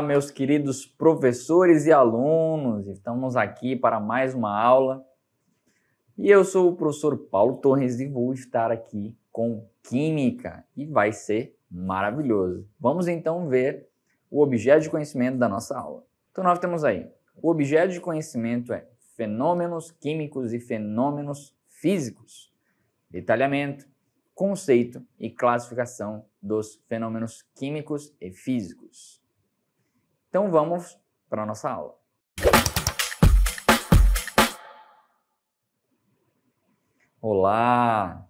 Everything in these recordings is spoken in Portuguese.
Olá, meus queridos professores e alunos. Estamos aqui para mais uma aula. E eu sou o professor Paulo Torres e vou estar aqui com química e vai ser maravilhoso. Vamos então ver o objeto de conhecimento da nossa aula. Então nós temos aí, o objeto de conhecimento é fenômenos químicos e fenômenos físicos. Detalhamento, conceito e classificação dos fenômenos químicos e físicos. Então vamos para a nossa aula. Olá!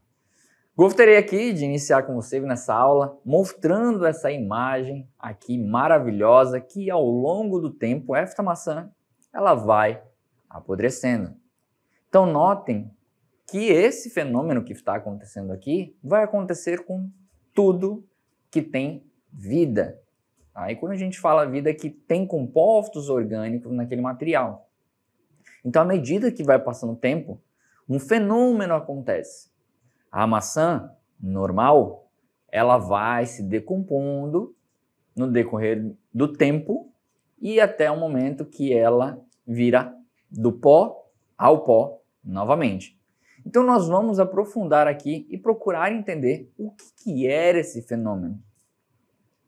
Gostaria aqui de iniciar com você nessa aula mostrando essa imagem aqui maravilhosa que ao longo do tempo esta maçã ela vai apodrecendo. Então notem que esse fenômeno que está acontecendo aqui vai acontecer com tudo que tem vida, Aí quando a gente fala vida que tem compostos orgânicos naquele material. Então, à medida que vai passando o tempo, um fenômeno acontece. A maçã normal, ela vai se decompondo no decorrer do tempo e até o momento que ela vira do pó ao pó novamente. Então, nós vamos aprofundar aqui e procurar entender o que, que era esse fenômeno.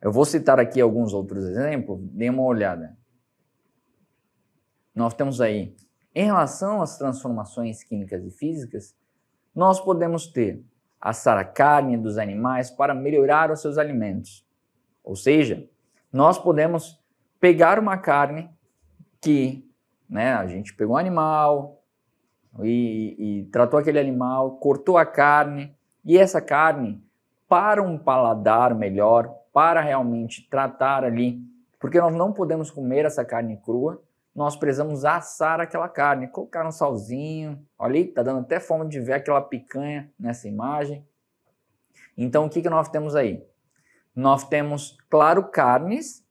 Eu vou citar aqui alguns outros exemplos, dê uma olhada. Nós temos aí, em relação às transformações químicas e físicas, nós podemos ter assar a carne dos animais para melhorar os seus alimentos. Ou seja, nós podemos pegar uma carne que né, a gente pegou um animal e, e tratou aquele animal, cortou a carne, e essa carne, para um paladar melhor, para realmente tratar ali, porque nós não podemos comer essa carne crua, nós precisamos assar aquela carne, colocar um salzinho, olha aí, tá dando até fome de ver aquela picanha nessa imagem. Então o que, que nós temos aí? Nós temos, claro, carnes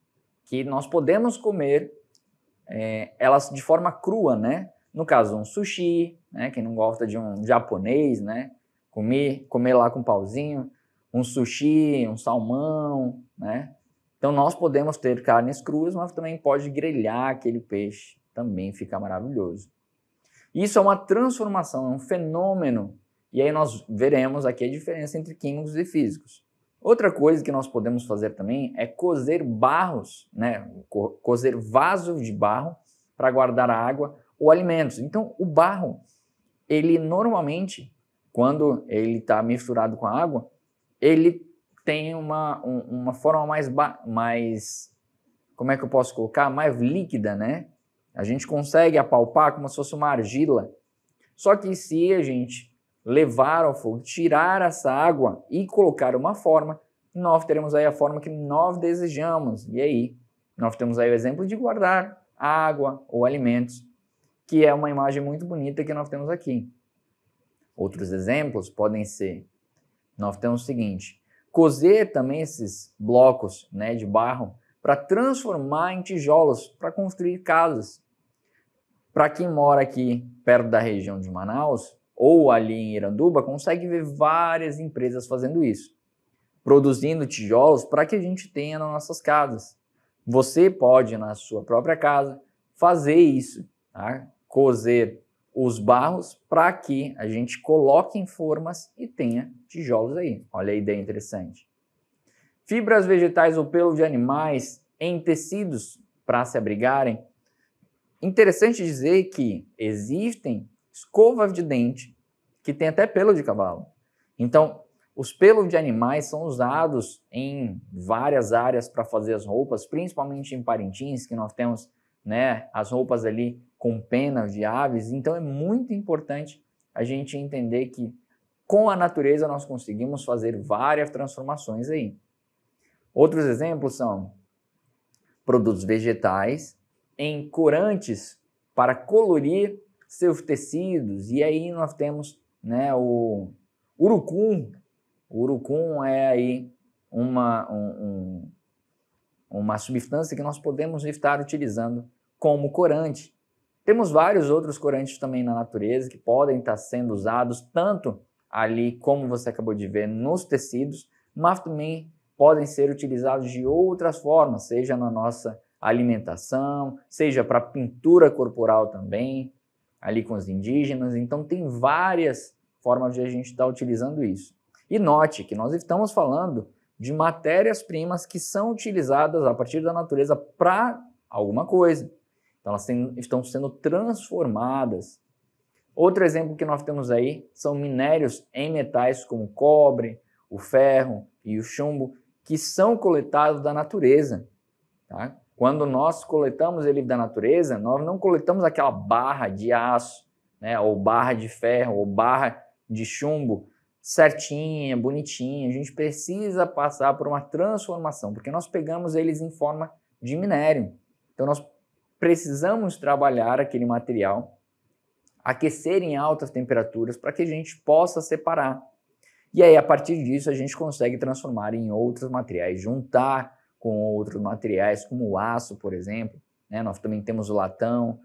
que nós podemos comer é, elas de forma crua, né? No caso, um sushi, né? Quem não gosta de um japonês, né? Comer, comer lá com pauzinho um sushi, um salmão, né? Então nós podemos ter carnes cruas, mas também pode grelhar aquele peixe, também fica maravilhoso. Isso é uma transformação, é um fenômeno. E aí nós veremos aqui a diferença entre químicos e físicos. Outra coisa que nós podemos fazer também é cozer barros, né? Co cozer vasos de barro para guardar a água ou alimentos. Então, o barro, ele normalmente, quando ele está misturado com a água, ele tem uma, um, uma forma mais, mais, como é que eu posso colocar? Mais líquida, né? A gente consegue apalpar como se fosse uma argila. Só que se a gente levar ao fogo, tirar essa água e colocar uma forma, nós teremos aí a forma que nós desejamos. E aí, nós temos aí o exemplo de guardar água ou alimentos, que é uma imagem muito bonita que nós temos aqui. Outros exemplos podem ser nós temos o seguinte: cozer também esses blocos né, de barro para transformar em tijolos para construir casas. Para quem mora aqui perto da região de Manaus ou ali em Iranduba, consegue ver várias empresas fazendo isso, produzindo tijolos para que a gente tenha nas nossas casas. Você pode, na sua própria casa, fazer isso, tá? cozer os barros para que a gente coloque em formas e tenha tijolos aí. Olha a ideia interessante. Fibras vegetais ou pelo de animais em tecidos para se abrigarem. Interessante dizer que existem escovas de dente que tem até pelo de cavalo. Então, os pelos de animais são usados em várias áreas para fazer as roupas, principalmente em Parintins, que nós temos né, as roupas ali com penas de aves. Então é muito importante a gente entender que com a natureza nós conseguimos fazer várias transformações aí. Outros exemplos são produtos vegetais em corantes para colorir seus tecidos. E aí nós temos né, o urucum. O urucum é aí uma, um, um uma substância que nós podemos estar utilizando como corante. Temos vários outros corantes também na natureza que podem estar sendo usados tanto ali, como você acabou de ver, nos tecidos, mas também podem ser utilizados de outras formas, seja na nossa alimentação, seja para pintura corporal também, ali com os indígenas. Então, tem várias formas de a gente estar utilizando isso. E note que nós estamos falando de matérias-primas que são utilizadas a partir da natureza para alguma coisa. Então, elas estão sendo transformadas. Outro exemplo que nós temos aí são minérios em metais como o cobre, o ferro e o chumbo, que são coletados da natureza. Tá? Quando nós coletamos ele da natureza, nós não coletamos aquela barra de aço, né? ou barra de ferro, ou barra de chumbo, certinha, bonitinha. A gente precisa passar por uma transformação, porque nós pegamos eles em forma de minério. Então nós precisamos trabalhar aquele material, aquecer em altas temperaturas para que a gente possa separar. E aí a partir disso a gente consegue transformar em outros materiais, juntar com outros materiais, como o aço, por exemplo. Né? Nós também temos o latão,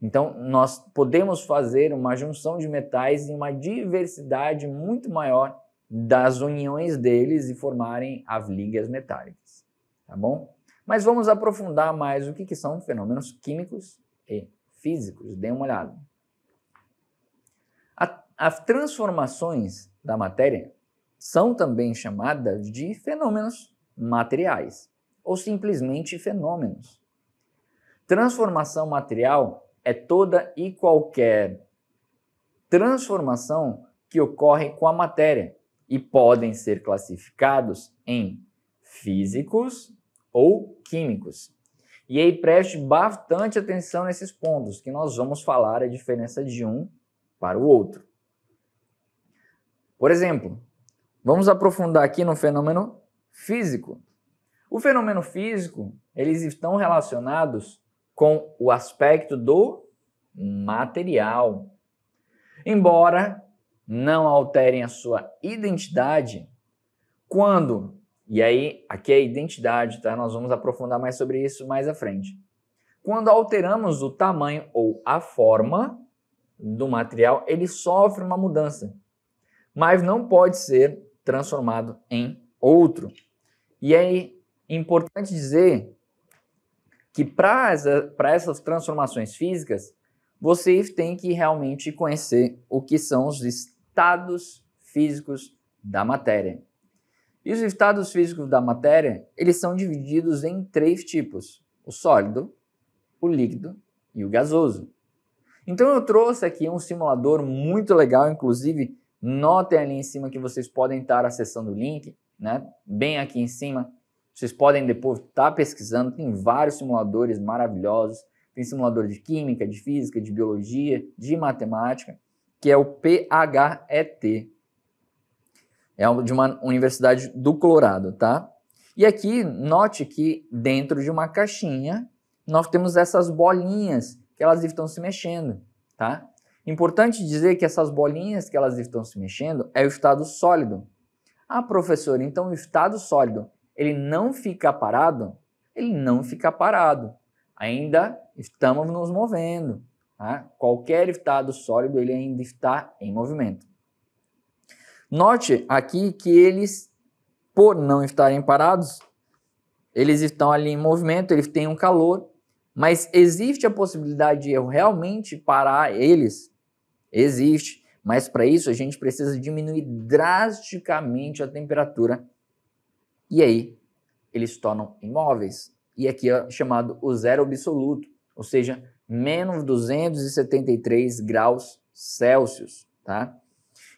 então, nós podemos fazer uma junção de metais em uma diversidade muito maior das uniões deles e formarem as ligas metálicas, tá bom? Mas vamos aprofundar mais o que, que são fenômenos químicos e físicos. Dê uma olhada. A, as transformações da matéria são também chamadas de fenômenos materiais, ou simplesmente fenômenos. Transformação material é toda e qualquer transformação que ocorre com a matéria e podem ser classificados em físicos ou químicos. E aí preste bastante atenção nesses pontos, que nós vamos falar a diferença de um para o outro. Por exemplo, vamos aprofundar aqui no fenômeno físico. O fenômeno físico, eles estão relacionados com o aspecto do material. Embora não alterem a sua identidade, quando, e aí aqui é a identidade, tá? Nós vamos aprofundar mais sobre isso mais à frente. Quando alteramos o tamanho ou a forma do material, ele sofre uma mudança, mas não pode ser transformado em outro. E aí, é importante dizer que para essas transformações físicas, você tem que realmente conhecer o que são os estados físicos da matéria. E os estados físicos da matéria, eles são divididos em três tipos: o sólido, o líquido e o gasoso. Então eu trouxe aqui um simulador muito legal, inclusive notem ali em cima que vocês podem estar acessando o link, né? Bem aqui em cima vocês podem depois estar tá pesquisando, tem vários simuladores maravilhosos. Tem simulador de química, de física, de biologia, de matemática, que é o PHET. É de uma universidade do Colorado, tá? E aqui, note que dentro de uma caixinha, nós temos essas bolinhas que elas estão se mexendo, tá? Importante dizer que essas bolinhas que elas estão se mexendo é o estado sólido. Ah, professor, então o estado sólido ele não fica parado, ele não fica parado. Ainda estamos nos movendo. Tá? Qualquer estado sólido, ele ainda está em movimento. Note aqui que eles, por não estarem parados, eles estão ali em movimento, eles têm um calor, mas existe a possibilidade de eu realmente parar eles? Existe, mas para isso a gente precisa diminuir drasticamente a temperatura e aí eles se tornam imóveis. E aqui é chamado o zero absoluto, ou seja, menos 273 graus Celsius, tá?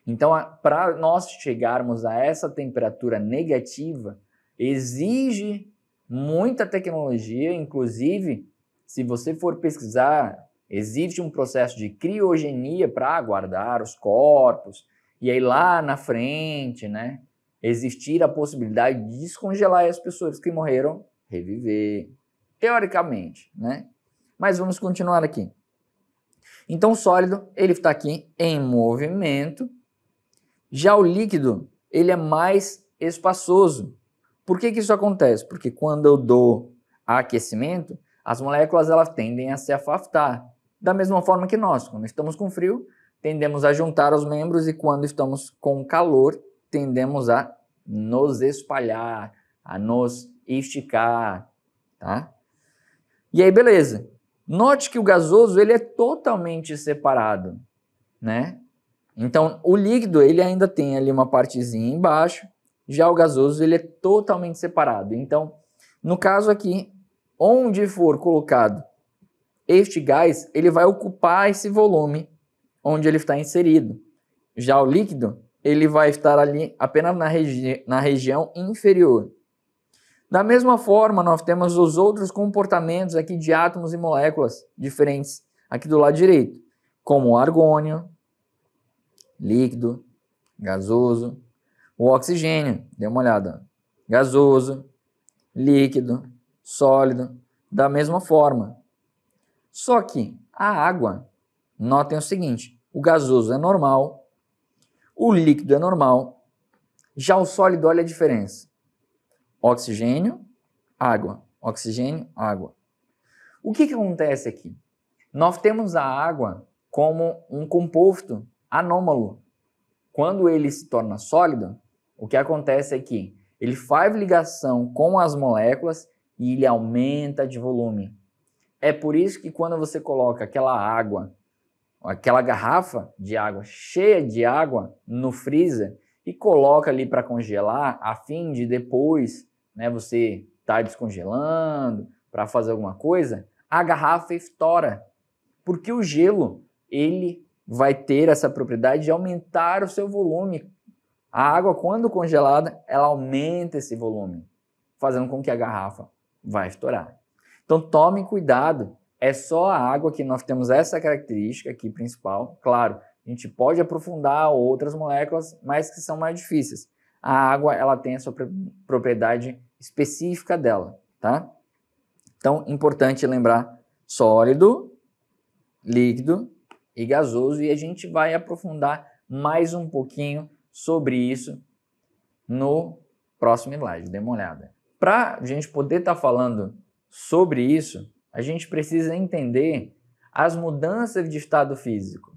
Então, para nós chegarmos a essa temperatura negativa, exige muita tecnologia, inclusive, se você for pesquisar, existe um processo de criogenia para guardar os corpos, e aí lá na frente, né, existir a possibilidade de descongelar as pessoas que morreram, reviver, teoricamente, né? Mas vamos continuar aqui. Então, o sólido, ele está aqui em movimento. Já o líquido, ele é mais espaçoso. Por que, que isso acontece? Porque quando eu dou aquecimento, as moléculas elas tendem a se afastar. Da mesma forma que nós, quando estamos com frio, tendemos a juntar os membros e quando estamos com calor, tendemos a nos espalhar, a nos esticar, tá? E aí, beleza. Note que o gasoso ele é totalmente separado, né? Então, o líquido ele ainda tem ali uma partezinha embaixo, já o gasoso ele é totalmente separado. Então, no caso aqui, onde for colocado este gás, ele vai ocupar esse volume onde ele está inserido. Já o líquido, ele vai estar ali apenas na, regi na região inferior. Da mesma forma, nós temos os outros comportamentos aqui de átomos e moléculas diferentes aqui do lado direito, como o argônio, líquido, gasoso, o oxigênio, dê uma olhada, gasoso, líquido, sólido, da mesma forma. Só que a água, notem o seguinte, o gasoso é normal, o líquido é normal, já o sólido, olha a diferença. Oxigênio, água. Oxigênio, água. O que, que acontece aqui? Nós temos a água como um composto anômalo. Quando ele se torna sólido, o que acontece é que ele faz ligação com as moléculas e ele aumenta de volume. É por isso que quando você coloca aquela água aquela garrafa de água cheia de água no freezer e coloca ali para congelar, a fim de depois, né, você tá descongelando para fazer alguma coisa, a garrafa estoura, porque o gelo ele vai ter essa propriedade de aumentar o seu volume. A água quando congelada, ela aumenta esse volume, fazendo com que a garrafa vai estourar. Então tome cuidado é só a água que nós temos essa característica aqui principal. Claro, a gente pode aprofundar outras moléculas, mas que são mais difíceis. A água, ela tem a sua propriedade específica dela, tá? Então, importante lembrar sólido, líquido e gasoso e a gente vai aprofundar mais um pouquinho sobre isso no próximo slide. Dê uma olhada. Para a gente poder estar tá falando sobre isso, a gente precisa entender as mudanças de estado físico.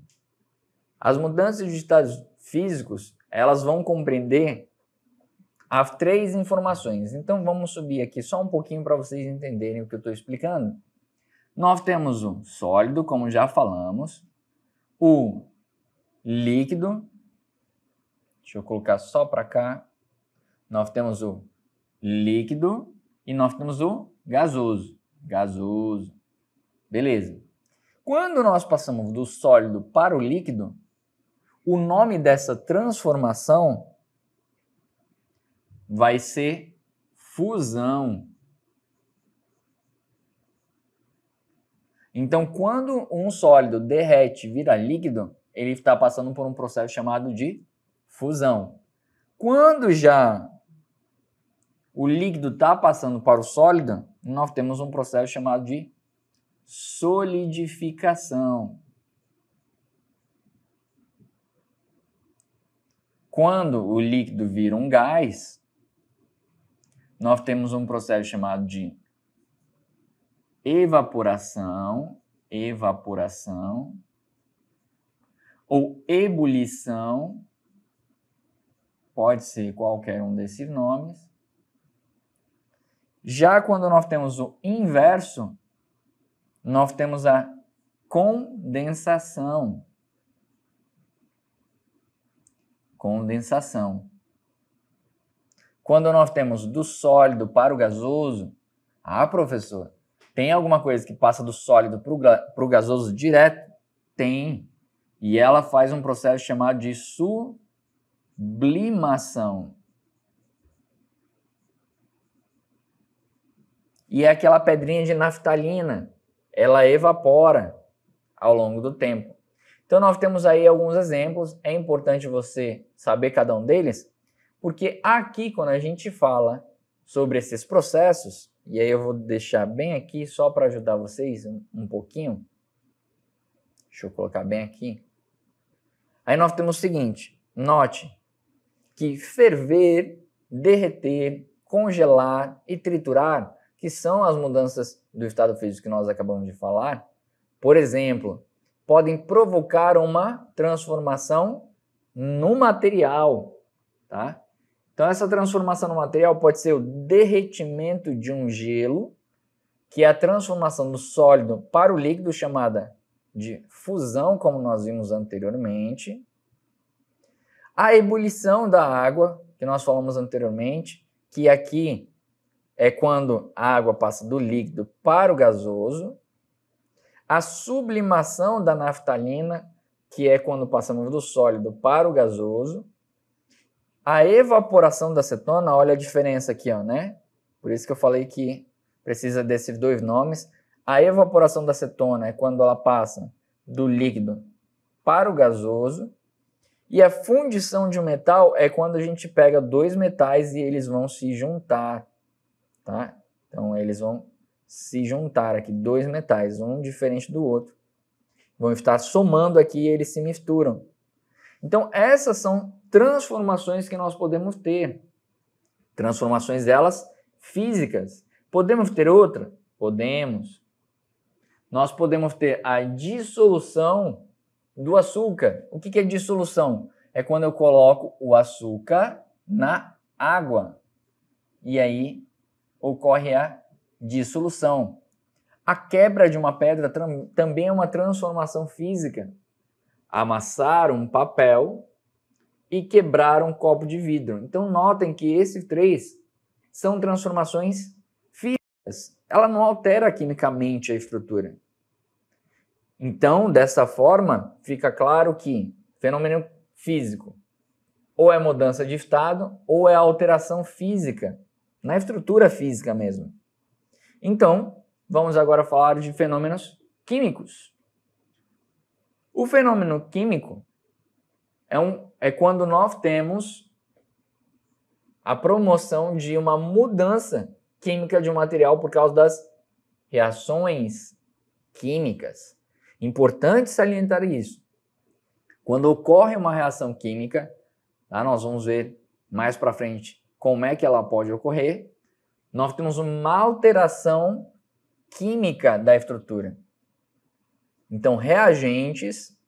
As mudanças de estados físicos, elas vão compreender as três informações. Então vamos subir aqui só um pouquinho para vocês entenderem o que eu estou explicando. Nós temos o sólido, como já falamos, o líquido, deixa eu colocar só para cá, nós temos o líquido e nós temos o gasoso gasoso. Beleza. Quando nós passamos do sólido para o líquido, o nome dessa transformação vai ser fusão. Então, quando um sólido derrete, vira líquido, ele está passando por um processo chamado de fusão. Quando já o líquido está passando para o sólido, nós temos um processo chamado de solidificação. Quando o líquido vira um gás, nós temos um processo chamado de evaporação, evaporação ou ebulição, pode ser qualquer um desses nomes. Já quando nós temos o inverso, nós temos a condensação. Condensação. Quando nós temos do sólido para o gasoso, ah, professor, tem alguma coisa que passa do sólido para o gasoso direto? Tem. E ela faz um processo chamado de sublimação. E é aquela pedrinha de naftalina, ela evapora ao longo do tempo. Então nós temos aí alguns exemplos, é importante você saber cada um deles, porque aqui quando a gente fala sobre esses processos, e aí eu vou deixar bem aqui só para ajudar vocês um, um pouquinho. Deixa eu colocar bem aqui. Aí nós temos o seguinte, note que ferver, derreter, congelar e triturar que são as mudanças do estado físico que nós acabamos de falar, por exemplo, podem provocar uma transformação no material, tá? Então essa transformação no material pode ser o derretimento de um gelo, que é a transformação do sólido para o líquido chamada de fusão, como nós vimos anteriormente. A ebulição da água, que nós falamos anteriormente, que aqui é quando a água passa do líquido para o gasoso, a sublimação da naftalina, que é quando passamos do sólido para o gasoso, a evaporação da acetona, olha a diferença aqui, ó, né? Por isso que eu falei que precisa desses dois nomes. A evaporação da acetona é quando ela passa do líquido para o gasoso. E a fundição de um metal é quando a gente pega dois metais e eles vão se juntar, tá? Então eles vão se juntar aqui, dois metais, um diferente do outro. Vão estar somando aqui e eles se misturam. Então essas são transformações que nós podemos ter. Transformações delas físicas. Podemos ter outra? Podemos. Nós podemos ter a dissolução do açúcar. O que é dissolução? É quando eu coloco o açúcar na água. E aí ocorre a dissolução. A quebra de uma pedra também é uma transformação física. Amassar um papel e quebrar um copo de vidro. Então, notem que esses três são transformações físicas. Ela não altera quimicamente a estrutura. Então, dessa forma, fica claro que fenômeno físico ou é mudança de estado ou é alteração física na estrutura física mesmo. Então, vamos agora falar de fenômenos químicos. O fenômeno químico é, um, é quando nós temos a promoção de uma mudança química de um material por causa das reações químicas. Importante salientar isso. Quando ocorre uma reação química, tá, nós vamos ver mais para frente como é que ela pode ocorrer? Nós temos uma alteração química da estrutura. Então, reagentes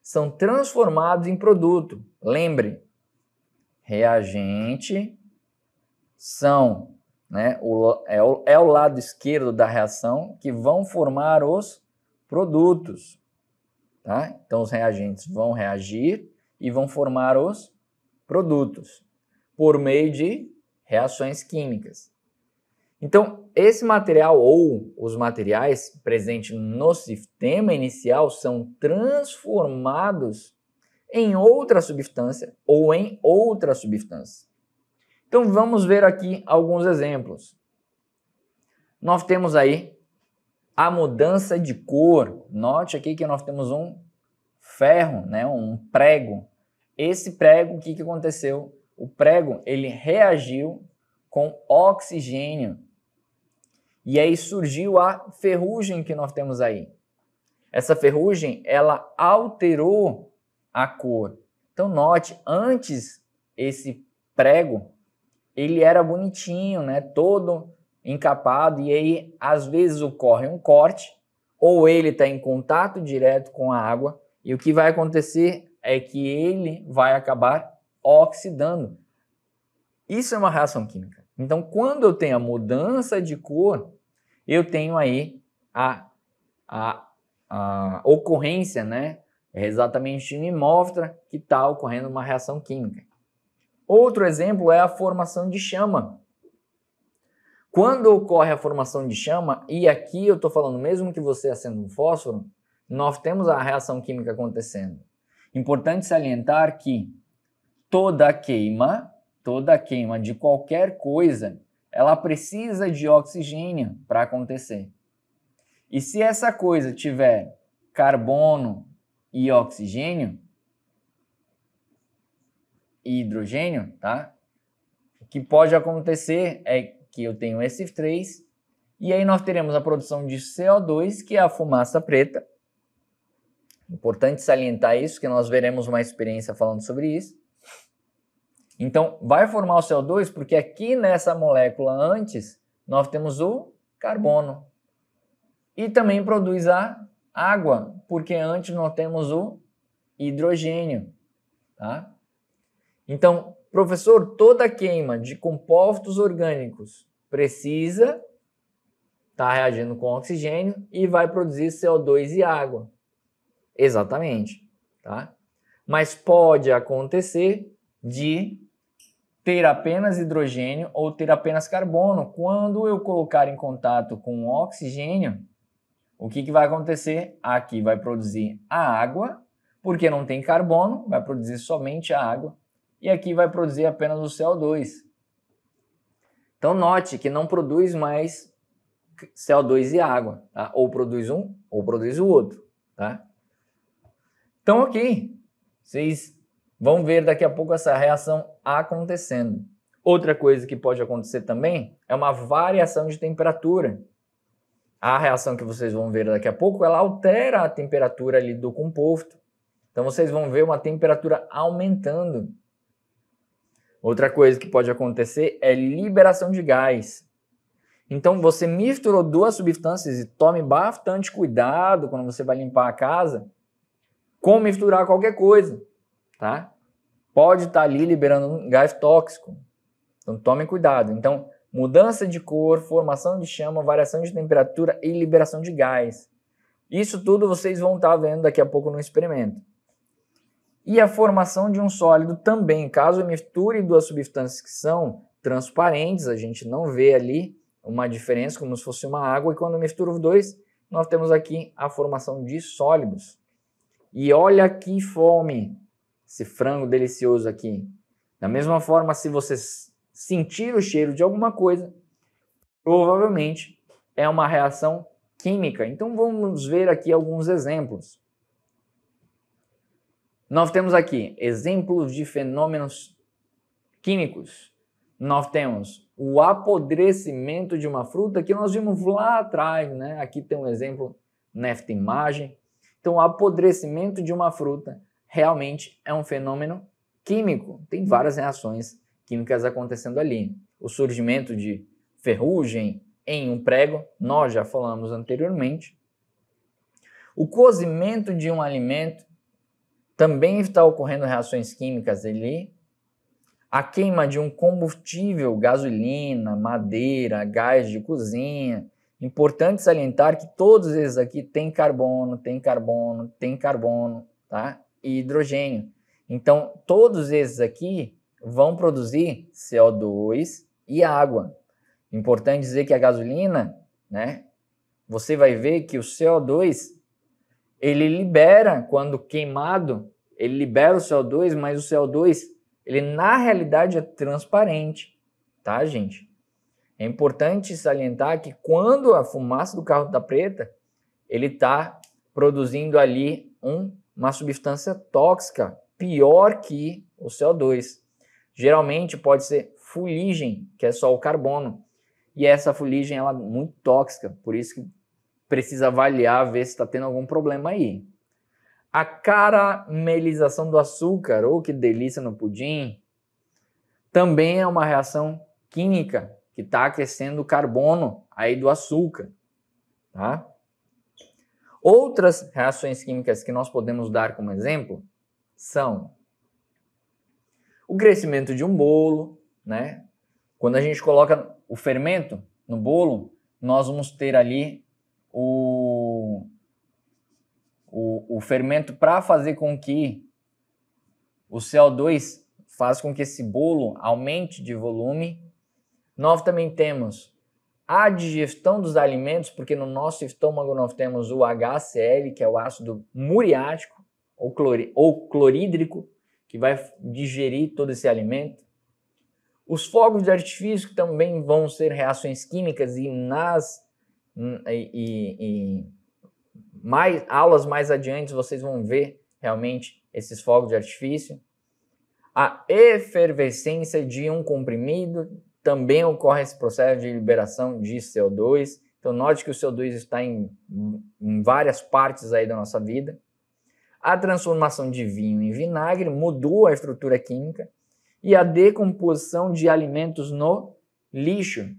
são transformados em produto. Lembre, reagente são, né, o, é, o, é o lado esquerdo da reação que vão formar os produtos. Tá? Então, os reagentes vão reagir e vão formar os produtos por meio de reações químicas. Então, esse material ou os materiais presentes no sistema inicial são transformados em outra substância ou em outra substância. Então, vamos ver aqui alguns exemplos. Nós temos aí a mudança de cor. Note aqui que nós temos um ferro, né, um prego. Esse prego, o que, que aconteceu? o prego ele reagiu com oxigênio. E aí surgiu a ferrugem que nós temos aí. Essa ferrugem, ela alterou a cor. Então note, antes esse prego, ele era bonitinho, né? Todo encapado e aí às vezes ocorre um corte ou ele está em contato direto com a água e o que vai acontecer é que ele vai acabar oxidando. Isso é uma reação química. Então, quando eu tenho a mudança de cor, eu tenho aí a, a, a ocorrência, né? É exatamente de mostra que está ocorrendo uma reação química. Outro exemplo é a formação de chama. Quando ocorre a formação de chama, e aqui eu estou falando mesmo que você acenda um fósforo, nós temos a reação química acontecendo. Importante salientar que toda queima, toda queima de qualquer coisa, ela precisa de oxigênio para acontecer. E se essa coisa tiver carbono e oxigênio, e hidrogênio, tá? O que pode acontecer é que eu tenho esses três, e aí nós teremos a produção de CO2, que é a fumaça preta. Importante salientar isso, que nós veremos uma experiência falando sobre isso. Então, vai formar o CO2 porque aqui nessa molécula antes nós temos o carbono. E também produz a água, porque antes nós temos o hidrogênio, tá? Então, professor, toda queima de compostos orgânicos precisa estar tá reagindo com oxigênio e vai produzir CO2 e água. Exatamente, tá? Mas pode acontecer de ter apenas hidrogênio ou ter apenas carbono. Quando eu colocar em contato com oxigênio, o que, que vai acontecer? Aqui vai produzir a água, porque não tem carbono, vai produzir somente a água, e aqui vai produzir apenas o CO2. Então note que não produz mais CO2 e água, tá? ou produz um ou produz o outro. Tá? Então, ok, vocês Vamos ver daqui a pouco essa reação acontecendo. Outra coisa que pode acontecer também é uma variação de temperatura. A reação que vocês vão ver daqui a pouco, ela altera a temperatura ali do composto. Então vocês vão ver uma temperatura aumentando. Outra coisa que pode acontecer é liberação de gás. Então você misturou duas substâncias e tome bastante cuidado quando você vai limpar a casa com misturar qualquer coisa tá? Pode estar tá ali liberando um gás tóxico. Então tome cuidado. Então, mudança de cor, formação de chama, variação de temperatura e liberação de gás. Isso tudo vocês vão estar tá vendo daqui a pouco no experimento. E a formação de um sólido também, caso misture duas substâncias que são transparentes, a gente não vê ali uma diferença como se fosse uma água, e quando mistura os dois, nós temos aqui a formação de sólidos. E olha que fome! esse frango delicioso aqui. Da mesma forma, se você sentir o cheiro de alguma coisa, provavelmente é uma reação química. Então vamos ver aqui alguns exemplos. Nós temos aqui exemplos de fenômenos químicos. Nós temos o apodrecimento de uma fruta que nós vimos lá atrás, né? Aqui tem um exemplo nesta imagem. Então, o apodrecimento de uma fruta realmente é um fenômeno químico. Tem várias reações químicas acontecendo ali. O surgimento de ferrugem em um prego, nós já falamos anteriormente. O cozimento de um alimento também está ocorrendo reações químicas ali. A queima de um combustível, gasolina, madeira, gás de cozinha. Importante salientar que todos esses aqui têm carbono, tem carbono, tem carbono, tá? e hidrogênio. Então, todos esses aqui vão produzir CO2 e água. Importante dizer que a gasolina, né? Você vai ver que o CO2 ele libera quando queimado, ele libera o CO2, mas o CO2 ele na realidade é transparente, tá, gente? É importante salientar que quando a fumaça do carro tá preta, ele tá produzindo ali um uma substância tóxica pior que o CO2. Geralmente pode ser fuligem, que é só o carbono. E essa fuligem ela é muito tóxica, por isso que precisa avaliar, ver se está tendo algum problema aí. A caramelização do açúcar, ou oh, que delícia no pudim, também é uma reação química que está aquecendo o carbono aí do açúcar, tá? Outras reações químicas que nós podemos dar como exemplo são o crescimento de um bolo, né? Quando a gente coloca o fermento no bolo, nós vamos ter ali o, o, o fermento para fazer com que o CO2 faz com que esse bolo aumente de volume. Nós também temos a digestão dos alimentos, porque no nosso estômago nós temos o HCl, que é o ácido muriático ou, clori ou clorídrico, que vai digerir todo esse alimento. Os fogos de artifício que também vão ser reações químicas e nas hum, e, e, e mais aulas mais adiante vocês vão ver realmente esses fogos de artifício. A efervescência de um comprimido também ocorre esse processo de liberação de CO2. Então, note que o CO2 está em, em várias partes aí da nossa vida. A transformação de vinho em vinagre mudou a estrutura química e a decomposição de alimentos no lixo.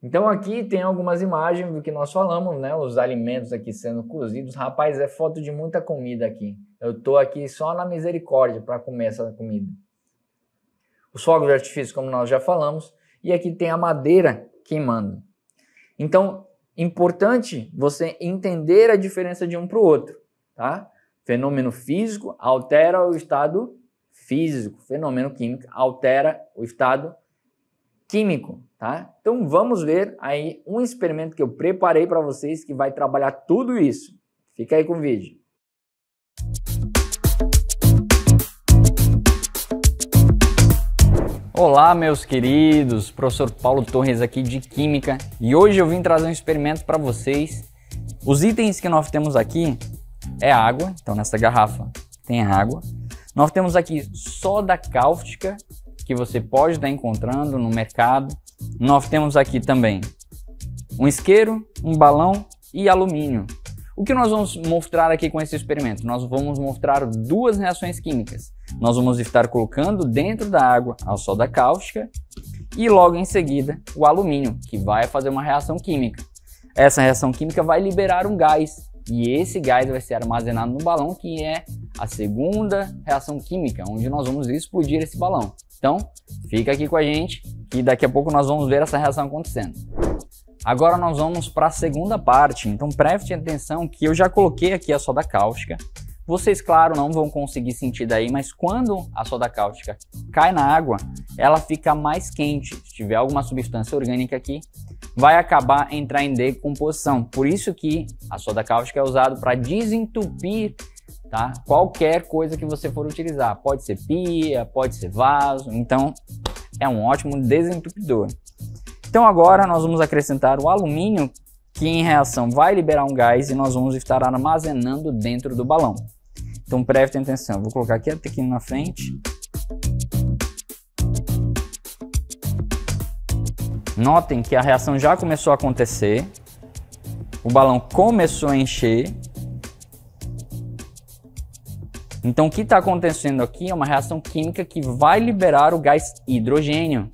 Então aqui tem algumas imagens do que nós falamos, né? Os alimentos aqui sendo cozidos. Rapaz, é foto de muita comida aqui. Eu estou aqui só na misericórdia para comer essa comida. Os fogos de artifício, como nós já falamos, e aqui tem a madeira queimando. Então, importante você entender a diferença de um para o outro, tá? Fenômeno físico altera o estado físico, fenômeno químico altera o estado químico, tá? Então vamos ver aí um experimento que eu preparei para vocês que vai trabalhar tudo isso. Fica aí com o vídeo. Olá, meus queridos, professor Paulo Torres aqui de Química e hoje eu vim trazer um experimento para vocês. Os itens que nós temos aqui é água, então nessa garrafa tem água. Nós temos aqui soda cáustica, que você pode estar encontrando no mercado. Nós temos aqui também um isqueiro, um balão e alumínio. O que nós vamos mostrar aqui com esse experimento? Nós vamos mostrar duas reações químicas. Nós vamos estar colocando dentro da água a soda cáustica e logo em seguida o alumínio, que vai fazer uma reação química. Essa reação química vai liberar um gás e esse gás vai ser armazenado no balão, que é a segunda reação química, onde nós vamos explodir esse balão. Então, fica aqui com a gente e daqui a pouco nós vamos ver essa reação acontecendo. Agora nós vamos para a segunda parte, então preste atenção que eu já coloquei aqui a soda cáustica. Vocês, claro, não vão conseguir sentir daí, mas quando a soda cáustica cai na água, ela fica mais quente. Se tiver alguma substância orgânica aqui, vai acabar entrar em decomposição. Por isso que a soda cáustica é usada para desentupir tá? qualquer coisa que você for utilizar. Pode ser pia, pode ser vaso, então é um ótimo desentupidor. Então agora nós vamos acrescentar o alumínio, que em reação vai liberar um gás e nós vamos estar armazenando dentro do balão. Então preste atenção, vou colocar aqui até aqui na frente. Notem que a reação já começou a acontecer, o balão começou a encher. Então o que está acontecendo aqui é uma reação química que vai liberar o gás hidrogênio.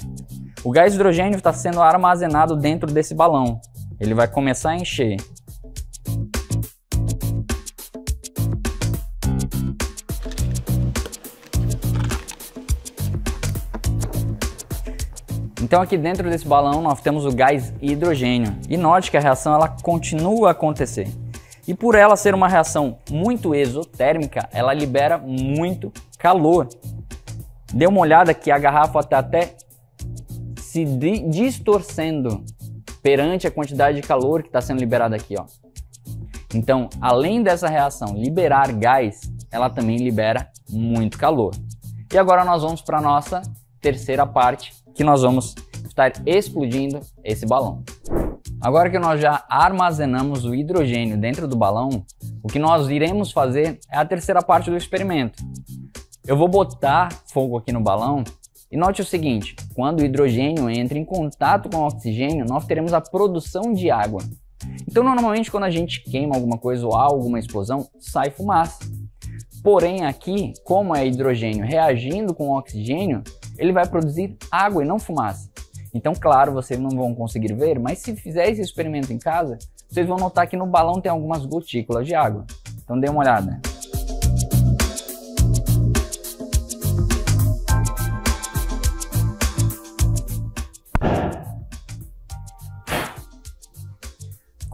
O gás hidrogênio está sendo armazenado dentro desse balão. Ele vai começar a encher. Então aqui dentro desse balão nós temos o gás hidrogênio. E note que a reação ela continua a acontecer. E por ela ser uma reação muito exotérmica, ela libera muito calor. Dê uma olhada que a garrafa está até se distorcendo perante a quantidade de calor que está sendo liberada aqui, ó. Então, além dessa reação liberar gás, ela também libera muito calor. E agora nós vamos para a nossa terceira parte, que nós vamos estar explodindo esse balão. Agora que nós já armazenamos o hidrogênio dentro do balão, o que nós iremos fazer é a terceira parte do experimento. Eu vou botar fogo aqui no balão e note o seguinte: quando o hidrogênio entra em contato com o oxigênio, nós teremos a produção de água. Então, normalmente, quando a gente queima alguma coisa ou há alguma explosão, sai fumaça. Porém, aqui, como é hidrogênio reagindo com oxigênio, ele vai produzir água e não fumaça. Então, claro, vocês não vão conseguir ver, mas se fizer esse experimento em casa, vocês vão notar que no balão tem algumas gotículas de água. Então, dê uma olhada.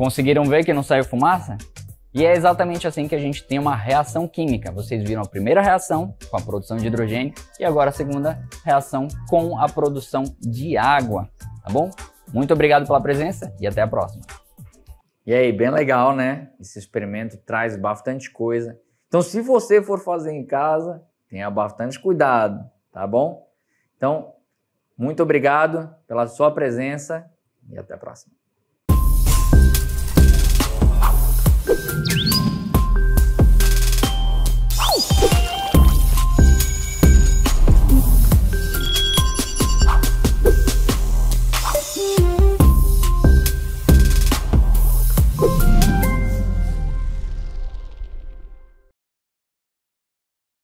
Conseguiram ver que não saiu fumaça? E é exatamente assim que a gente tem uma reação química. Vocês viram a primeira reação com a produção de hidrogênio e agora a segunda reação com a produção de água, tá bom? Muito obrigado pela presença e até a próxima. E aí, bem legal, né? Esse experimento traz bastante coisa. Então, se você for fazer em casa, tenha bastante cuidado, tá bom? Então, muito obrigado pela sua presença e até a próxima. Thank you.